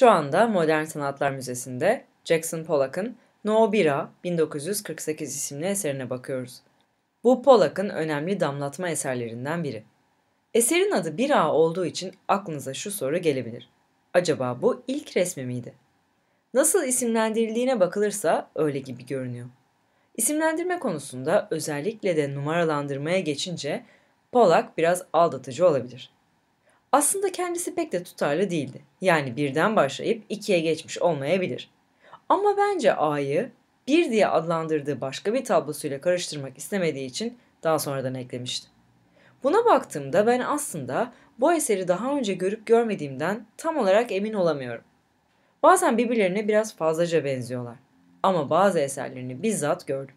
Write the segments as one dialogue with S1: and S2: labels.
S1: Şu anda Modern Sanatlar Müzesi'nde Jackson Pollock'ın No Bira 1948 isimli eserine bakıyoruz. Bu Pollock'ın önemli damlatma eserlerinden biri. Eserin adı Bira olduğu için aklınıza şu soru gelebilir. Acaba bu ilk resmi miydi? Nasıl isimlendirildiğine bakılırsa öyle gibi görünüyor. İsimlendirme konusunda özellikle de numaralandırmaya geçince Pollock biraz aldatıcı olabilir. Aslında kendisi pek de tutarlı değildi. Yani birden başlayıp ikiye geçmiş olmayabilir. Ama bence A'yı bir diye adlandırdığı başka bir tablosuyla karıştırmak istemediği için daha sonradan eklemişti. Buna baktığımda ben aslında bu eseri daha önce görüp görmediğimden tam olarak emin olamıyorum. Bazen birbirlerine biraz fazlaca benziyorlar ama bazı eserlerini bizzat gördüm.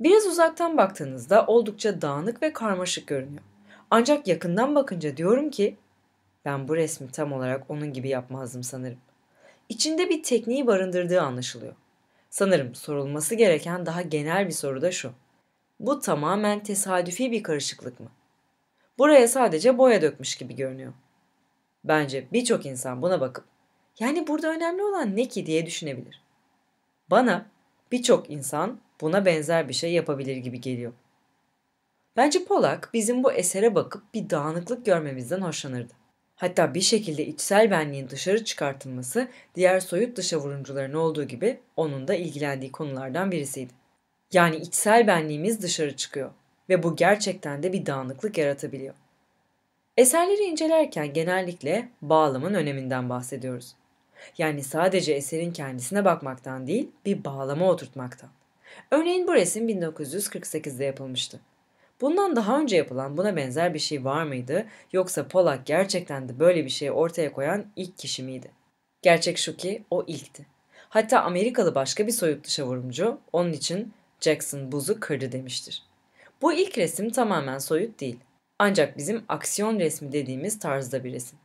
S1: Biraz uzaktan baktığınızda oldukça dağınık ve karmaşık görünüyor. Ancak yakından bakınca diyorum ki ben bu resmi tam olarak onun gibi yapmazdım sanırım. İçinde bir tekniği barındırdığı anlaşılıyor. Sanırım sorulması gereken daha genel bir soru da şu. Bu tamamen tesadüfi bir karışıklık mı? Buraya sadece boya dökmüş gibi görünüyor. Bence birçok insan buna bakıp yani burada önemli olan ne ki diye düşünebilir. Bana birçok insan buna benzer bir şey yapabilir gibi geliyor. Bence Polak bizim bu esere bakıp bir dağınıklık görmemizden hoşlanırdı. Hatta bir şekilde içsel benliğin dışarı çıkartılması diğer soyut dışa vurumcuların olduğu gibi onun da ilgilendiği konulardan birisiydi. Yani içsel benliğimiz dışarı çıkıyor ve bu gerçekten de bir dağınıklık yaratabiliyor. Eserleri incelerken genellikle bağlamın öneminden bahsediyoruz. Yani sadece eserin kendisine bakmaktan değil, bir bağlama oturtmaktan. Örneğin bu resim 1948'de yapılmıştı. Bundan daha önce yapılan buna benzer bir şey var mıydı yoksa Polak gerçekten de böyle bir şeyi ortaya koyan ilk kişi miydi? Gerçek şu ki o ilkti. Hatta Amerikalı başka bir soyut dışavurumcu onun için Jackson buzu kırdı demiştir. Bu ilk resim tamamen soyut değil. Ancak bizim aksiyon resmi dediğimiz tarzda bir resim.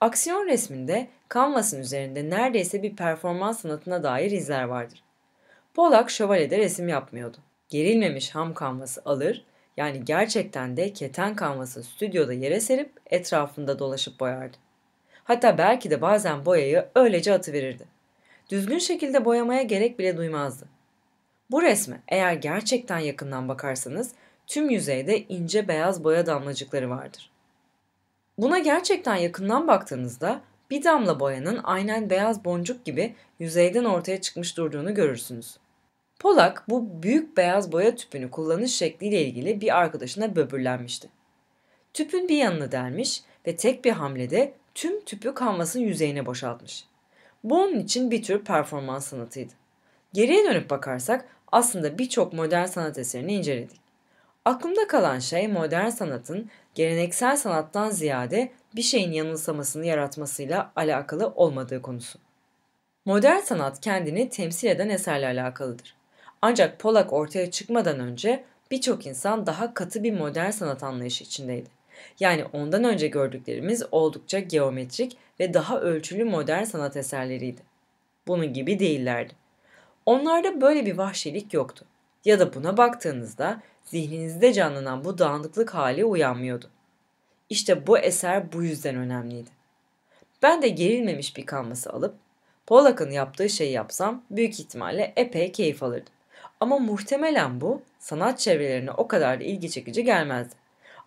S1: Aksiyon resminde kanvasın üzerinde neredeyse bir performans sanatına dair izler vardır. Polak şövalyede resim yapmıyordu. Gerilmemiş ham kanvası alır, yani gerçekten de keten kanvası stüdyoda yere serip etrafında dolaşıp boyardı. Hatta belki de bazen boyayı öylece atıverirdi. Düzgün şekilde boyamaya gerek bile duymazdı. Bu resme eğer gerçekten yakından bakarsanız tüm yüzeyde ince beyaz boya damlacıkları vardır. Buna gerçekten yakından baktığınızda bir damla boyanın aynen beyaz boncuk gibi yüzeyden ortaya çıkmış durduğunu görürsünüz. Polak bu büyük beyaz boya tüpünü kullanış şekliyle ilgili bir arkadaşına böbürlenmişti. Tüpün bir yanını delmiş ve tek bir hamlede tüm tüpü kanvasın yüzeyine boşaltmış. Bu onun için bir tür performans sanatıydı. Geriye dönüp bakarsak aslında birçok modern sanat eserini inceledik. Aklımda kalan şey modern sanatın geleneksel sanattan ziyade bir şeyin yanılsamasını yaratmasıyla alakalı olmadığı konusu. Modern sanat kendini temsil eden eserle alakalıdır. Ancak Polak ortaya çıkmadan önce birçok insan daha katı bir modern sanat anlayışı içindeydi. Yani ondan önce gördüklerimiz oldukça geometrik ve daha ölçülü modern sanat eserleriydi. Bunun gibi değillerdi. Onlarda böyle bir vahşilik yoktu. Ya da buna baktığınızda zihninizde canlanan bu dağınıklık hali uyanmıyordu. İşte bu eser bu yüzden önemliydi. Ben de gerilmemiş bir kanvası alıp Pollak'ın yaptığı şeyi yapsam büyük ihtimalle epey keyif alırdım. Ama muhtemelen bu sanat çevrelerine o kadar da ilgi çekici gelmezdi.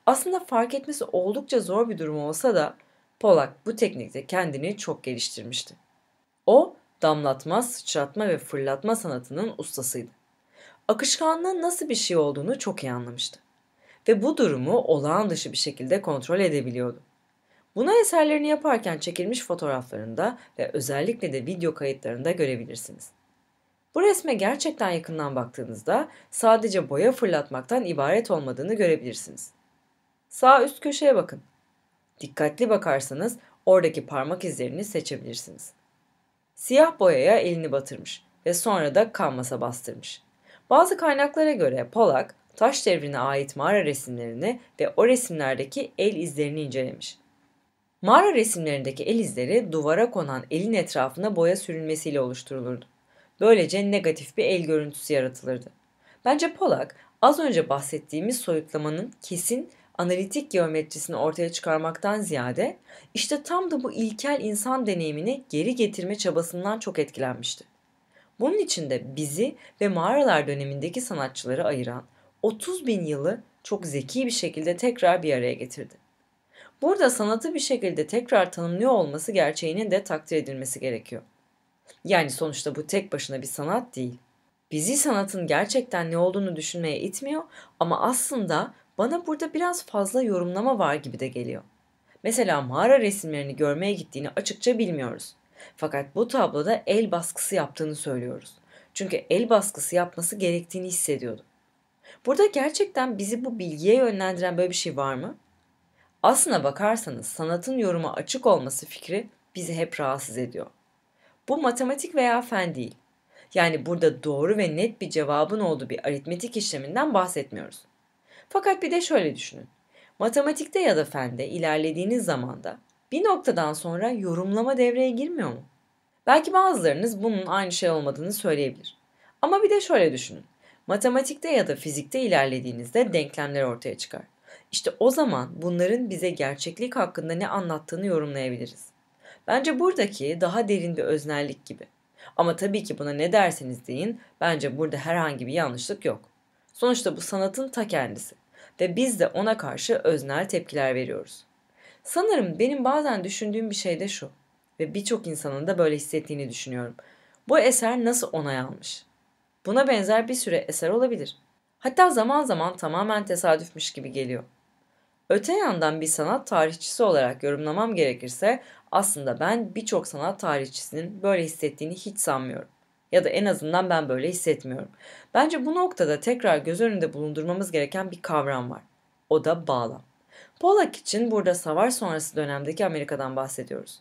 S1: Aslında fark etmesi oldukça zor bir durum olsa da Polak bu teknikte kendini çok geliştirmişti. O damlatma, sıçratma ve fırlatma sanatının ustasıydı. Akışkanlığın nasıl bir şey olduğunu çok iyi anlamıştı ve bu durumu olağan dışı bir şekilde kontrol edebiliyordu. Buna eserlerini yaparken çekilmiş fotoğraflarında ve özellikle de video kayıtlarında görebilirsiniz. Bu resme gerçekten yakından baktığınızda sadece boya fırlatmaktan ibaret olmadığını görebilirsiniz. Sağ üst köşeye bakın. Dikkatli bakarsanız oradaki parmak izlerini seçebilirsiniz. Siyah boyaya elini batırmış ve sonra da kanvasa bastırmış. Bazı kaynaklara göre Polak, taş devrine ait mağara resimlerini ve o resimlerdeki el izlerini incelemiş. Mağara resimlerindeki el izleri duvara konan elin etrafına boya sürülmesiyle oluşturulurdu. Böylece negatif bir el görüntüsü yaratılırdı. Bence Polak az önce bahsettiğimiz soyutlamanın kesin analitik geometrisini ortaya çıkarmaktan ziyade işte tam da bu ilkel insan deneyimini geri getirme çabasından çok etkilenmişti. Bunun için de bizi ve mağaralar dönemindeki sanatçıları ayıran 30 bin yılı çok zeki bir şekilde tekrar bir araya getirdi. Burada sanatı bir şekilde tekrar tanımlıyor olması gerçeğinin de takdir edilmesi gerekiyor. Yani sonuçta bu tek başına bir sanat değil. Bizi sanatın gerçekten ne olduğunu düşünmeye itmiyor ama aslında bana burada biraz fazla yorumlama var gibi de geliyor. Mesela mağara resimlerini görmeye gittiğini açıkça bilmiyoruz. Fakat bu tabloda el baskısı yaptığını söylüyoruz. Çünkü el baskısı yapması gerektiğini hissediyordu. Burada gerçekten bizi bu bilgiye yönlendiren böyle bir şey var mı? Aslına bakarsanız sanatın yoruma açık olması fikri bizi hep rahatsız ediyor. Bu matematik veya fen değil. Yani burada doğru ve net bir cevabın olduğu bir aritmetik işleminden bahsetmiyoruz. Fakat bir de şöyle düşünün. Matematikte ya da fende ilerlediğiniz zamanda bir noktadan sonra yorumlama devreye girmiyor mu? Belki bazılarınız bunun aynı şey olmadığını söyleyebilir. Ama bir de şöyle düşünün. Matematikte ya da fizikte ilerlediğinizde denklemler ortaya çıkar. İşte o zaman bunların bize gerçeklik hakkında ne anlattığını yorumlayabiliriz. Bence buradaki daha derin bir öznellik gibi. Ama tabii ki buna ne derseniz deyin bence burada herhangi bir yanlışlık yok. Sonuçta bu sanatın ta kendisi ve biz de ona karşı öznel tepkiler veriyoruz. Sanırım benim bazen düşündüğüm bir şey de şu ve birçok insanın da böyle hissettiğini düşünüyorum. Bu eser nasıl onay almış? Buna benzer bir süre eser olabilir. Hatta zaman zaman tamamen tesadüfmüş gibi geliyor. Öte yandan bir sanat tarihçisi olarak yorumlamam gerekirse aslında ben birçok sanat tarihçisinin böyle hissettiğini hiç sanmıyorum. Ya da en azından ben böyle hissetmiyorum. Bence bu noktada tekrar göz önünde bulundurmamız gereken bir kavram var. O da bağlam. Polak için burada savaş sonrası dönemdeki Amerika'dan bahsediyoruz.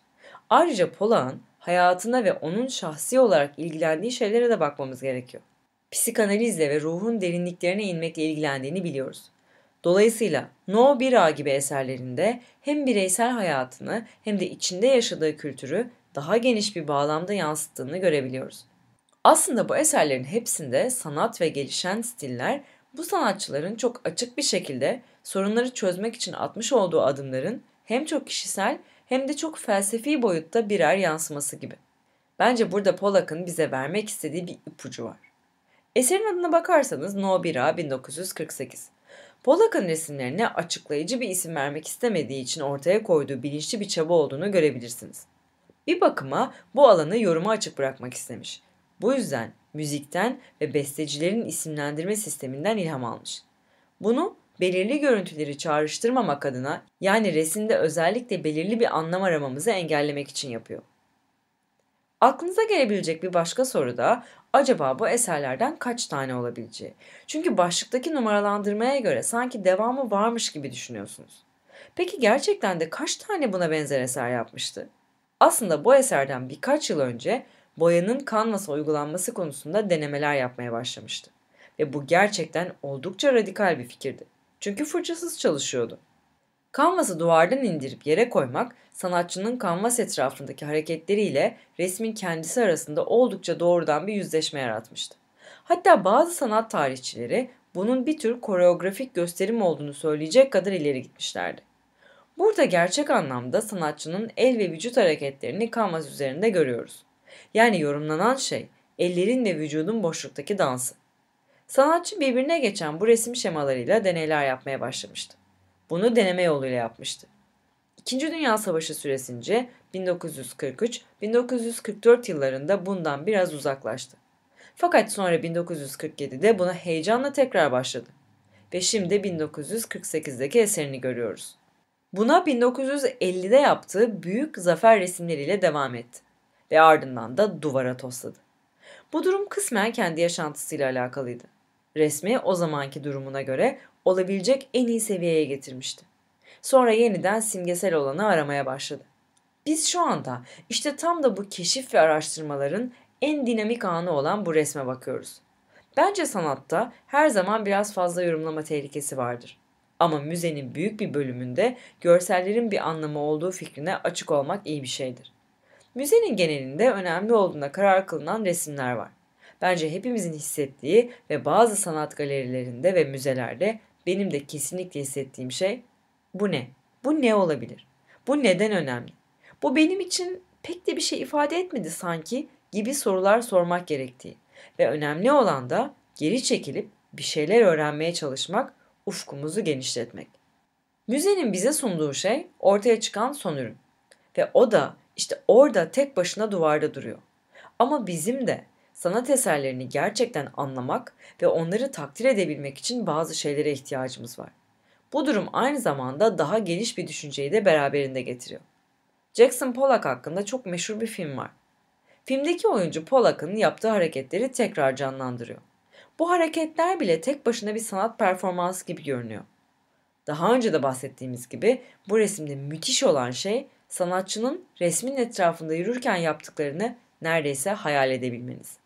S1: Ayrıca Polak'ın hayatına ve onun şahsi olarak ilgilendiği şeylere de bakmamız gerekiyor. Psikanalizle ve ruhun derinliklerine inmekle ilgilendiğini biliyoruz. Dolayısıyla No Bira gibi eserlerinde hem bireysel hayatını hem de içinde yaşadığı kültürü daha geniş bir bağlamda yansıttığını görebiliyoruz. Aslında bu eserlerin hepsinde sanat ve gelişen stiller bu sanatçıların çok açık bir şekilde sorunları çözmek için atmış olduğu adımların hem çok kişisel hem de çok felsefi boyutta birer yansıması gibi. Bence burada Polak'ın bize vermek istediği bir ipucu var. Eserin adına bakarsanız No Bira 1948. Polak'ın resimlerine açıklayıcı bir isim vermek istemediği için ortaya koyduğu bilinçli bir çaba olduğunu görebilirsiniz. Bir bakıma bu alanı yoruma açık bırakmak istemiş. Bu yüzden müzikten ve bestecilerin isimlendirme sisteminden ilham almış. Bunu belirli görüntüleri çağrıştırmamak adına yani resimde özellikle belirli bir anlam aramamızı engellemek için yapıyor. Aklınıza gelebilecek bir başka soru da acaba bu eserlerden kaç tane olabileceği. Çünkü başlıktaki numaralandırmaya göre sanki devamı varmış gibi düşünüyorsunuz. Peki gerçekten de kaç tane buna benzer eser yapmıştı? Aslında bu eserden birkaç yıl önce boyanın kanvasa uygulanması konusunda denemeler yapmaya başlamıştı. Ve bu gerçekten oldukça radikal bir fikirdi. Çünkü fırçasız çalışıyordu. Kanvası duvardan indirip yere koymak, sanatçının kanvas etrafındaki hareketleriyle resmin kendisi arasında oldukça doğrudan bir yüzleşme yaratmıştı. Hatta bazı sanat tarihçileri bunun bir tür koreografik gösterim olduğunu söyleyecek kadar ileri gitmişlerdi. Burada gerçek anlamda sanatçının el ve vücut hareketlerini kanvas üzerinde görüyoruz. Yani yorumlanan şey ellerin ve vücudun boşluktaki dansı. Sanatçı birbirine geçen bu resim şemalarıyla deneyler yapmaya başlamıştı. Bunu deneme yoluyla yapmıştı. İkinci Dünya Savaşı süresince 1943-1944 yıllarında bundan biraz uzaklaştı. Fakat sonra 1947'de buna heyecanla tekrar başladı. Ve şimdi 1948'deki eserini görüyoruz. Buna 1950'de yaptığı büyük zafer resimleriyle devam etti ve ardından da duvara tosladı. Bu durum kısmen kendi yaşantısıyla alakalıydı. Resmi o zamanki durumuna göre olabilecek en iyi seviyeye getirmişti. Sonra yeniden simgesel olanı aramaya başladı. Biz şu anda işte tam da bu keşif ve araştırmaların en dinamik anı olan bu resme bakıyoruz. Bence sanatta her zaman biraz fazla yorumlama tehlikesi vardır. Ama müzenin büyük bir bölümünde görsellerin bir anlamı olduğu fikrine açık olmak iyi bir şeydir. Müzenin genelinde önemli olduğuna karar kılınan resimler var. Bence hepimizin hissettiği ve bazı sanat galerilerinde ve müzelerde benim de kesinlikle hissettiğim şey bu ne? Bu ne olabilir? Bu neden önemli? Bu benim için pek de bir şey ifade etmedi sanki gibi sorular sormak gerektiği ve önemli olan da geri çekilip bir şeyler öğrenmeye çalışmak, ufkumuzu genişletmek. Müzenin bize sunduğu şey ortaya çıkan son ürün ve o da işte orada tek başına duvarda duruyor. Ama bizim de sanat eserlerini gerçekten anlamak ve onları takdir edebilmek için bazı şeylere ihtiyacımız var. Bu durum aynı zamanda daha geniş bir düşünceyi de beraberinde getiriyor. Jackson Pollock hakkında çok meşhur bir film var. Filmdeki oyuncu Pollock'ın yaptığı hareketleri tekrar canlandırıyor. Bu hareketler bile tek başına bir sanat performansı gibi görünüyor. Daha önce de bahsettiğimiz gibi bu resimde müthiş olan şey sanatçının resmin etrafında yürürken yaptıklarını neredeyse hayal edebilmeniz.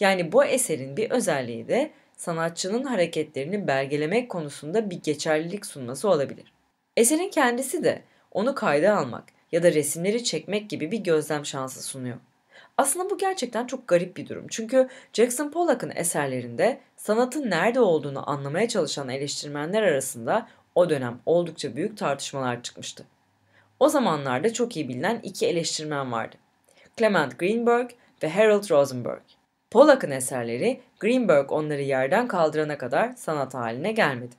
S1: Yani bu eserin bir özelliği de sanatçının hareketlerini belgelemek konusunda bir geçerlilik sunması olabilir. Eserin kendisi de onu kayda almak ya da resimleri çekmek gibi bir gözlem şansı sunuyor. Aslında bu gerçekten çok garip bir durum. Çünkü Jackson Pollock'ın eserlerinde sanatın nerede olduğunu anlamaya çalışan eleştirmenler arasında o dönem oldukça büyük tartışmalar çıkmıştı. O zamanlarda çok iyi bilinen iki eleştirmen vardı. Clement Greenberg ve Harold Rosenberg. Pollack'ın eserleri Greenberg onları yerden kaldırana kadar sanat haline gelmedi.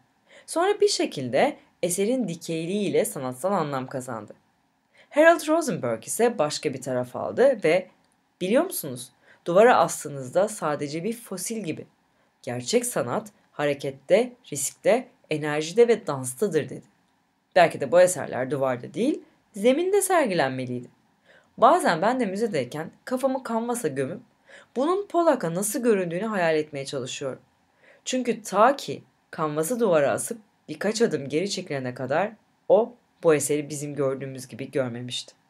S1: Sonra bir şekilde eserin dikeyliğiyle sanatsal anlam kazandı. Harold Rosenberg ise başka bir taraf aldı ve biliyor musunuz duvara astığınızda sadece bir fosil gibi. Gerçek sanat harekette, riskte, enerjide ve danstadır dedi. Belki de bu eserler duvarda değil, zeminde sergilenmeliydi. Bazen ben de müzedeyken kafamı kanvasa gömüp bunun Polak'a nasıl göründüğünü hayal etmeye çalışıyorum. Çünkü ta ki kanvası duvara asıp birkaç adım geri çekilene kadar o bu eseri bizim gördüğümüz gibi görmemişti.